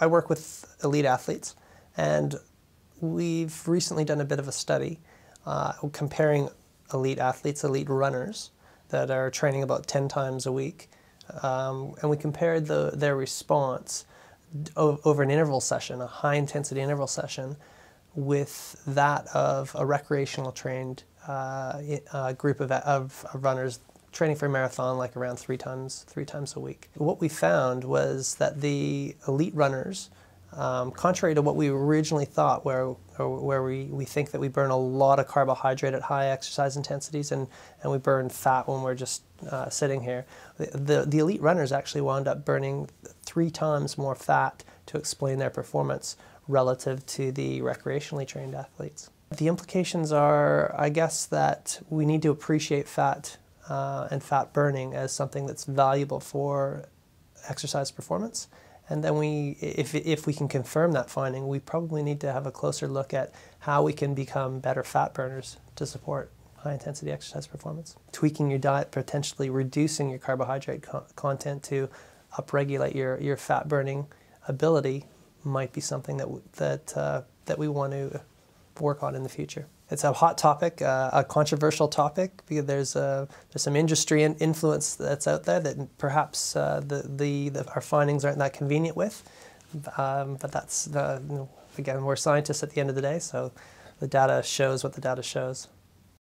I work with elite athletes, and we've recently done a bit of a study uh, comparing elite athletes, elite runners that are training about 10 times a week, um, and we compared the, their response over an interval session, a high intensity interval session, with that of a recreational trained uh, uh, group of, of runners training for a marathon like around three times three times a week. What we found was that the elite runners, um, contrary to what we originally thought, where where we, we think that we burn a lot of carbohydrate at high exercise intensities and, and we burn fat when we're just uh, sitting here, the, the elite runners actually wound up burning three times more fat to explain their performance relative to the recreationally trained athletes. The implications are, I guess, that we need to appreciate fat uh, and fat burning as something that's valuable for exercise performance. And then we, if, if we can confirm that finding, we probably need to have a closer look at how we can become better fat burners to support high intensity exercise performance. Tweaking your diet, potentially reducing your carbohydrate co content to upregulate your, your fat burning ability might be something that, that, uh, that we want to work on in the future. It's a hot topic, uh, a controversial topic. Because there's a, uh, there's some industry influence that's out there that perhaps uh, the, the, the, our findings aren't that convenient with. Um, but that's again, we're scientists at the end of the day, so the data shows what the data shows.